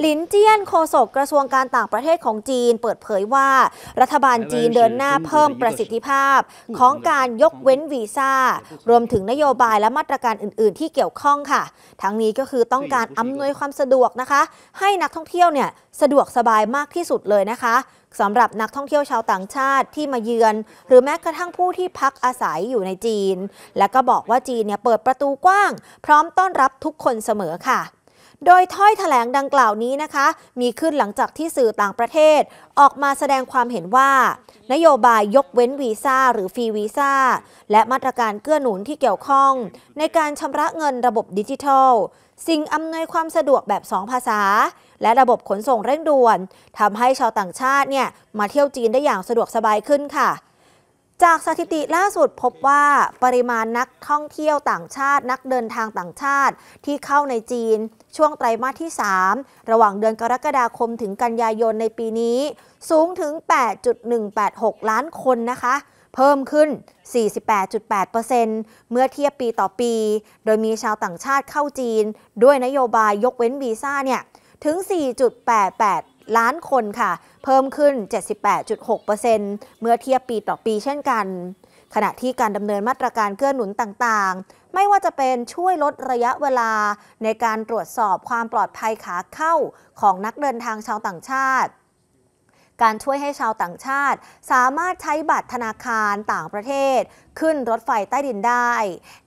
หลินเจี้ยนโฆษกกระทรวงการต่างประเทศของจีน เปิดเผยว่ารัฐบาลจีนเดินหน้าเพิ่มประสิทธิภาพ ของการยกเว้นวีซ่า รวมถึงนโยบายและมาตรการอื่น ๆ ที่เกี่ยวข้องค่ะ ทั้งนี้ก็คือต้องการอำนวยความสะดวกนะคะ ให้นักท่องเที่ยวเนี่ยสะดวกสบายมากที่สุดเลยนะคะสำหรับนักท่องเที่ยวชาวต่างชาติที่มาเยือน หรือแม้กระทั่งผู้ที่พักอาศัยอยู่ในจีน และก็บอกว่าจีนเนี่ยเปิดประตูกว้าง พร้อมต้อนรับทุกคนเสมอค่ะโดยถ้อยถแถลงดังกล่าวนี้นะคะ มีขึ้นหลังจากที่สื่อต่างประเทศ ออกมาแสดงความเห็นว่า นโยบายยกเว้นวีซ่าหรือฟรีวีซ่า และมาตรการเกื้อหนุนที่เกี่ยวข้อง ในการชำระเงินระบบดิจิทัล สิ่งอำนวยความสะดวกแบบ2ภาษา และระบบขนส่งเร่งด่วนทำให้ชาวต่างชาติเนี่ยมาเที่ยวจีนได้อย่างสะดวกสบายขึ้นค่ะจากสถิติล่าสุดพบว่าปริมาณนักท่องเที่ยวต่างชาตินักเดินทางต่างชาติที่เข้าในจีน ช่วงไตรมาสที่ 3 ระหว่างเดือนกรกฎาคมถึงกันยายนในปีนี้ สูงถึง 8.186 ล้านคนนะคะ เพิ่มขึ้น 48.8%เมื่อเทียบปีต่อปี โดยมีชาวต่างชาติเข้าจีน ด้วยนโยบายยกเว้นวีซ่าเนี่ยถึง 4.88ล้านคนค่ะ เพิ่มขึ้น 78.6%เมื่อเทียบปีต่อปีเช่นกัน ขณะที่การดำเนินมาตรการเกื้อหนุนต่างๆ ไม่ว่าจะเป็นช่วยลดระยะเวลาในการตรวจสอบความปลอดภัยขาเข้าของนักเดินทางชาวต่างชาติการช่วยให้ชาวต่างชาติสามารถใช้บัตรธนาคารต่างประเทศ ขึ้นรถไฟใต้ดินได้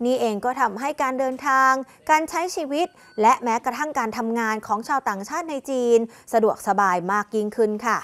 นี่เองก็ทำให้การเดินทาง การใช้ชีวิตและแม้กระทั่งการทำงานของชาวต่างชาติในจีน สะดวกสบายมากยิ่งขึ้นค่ะ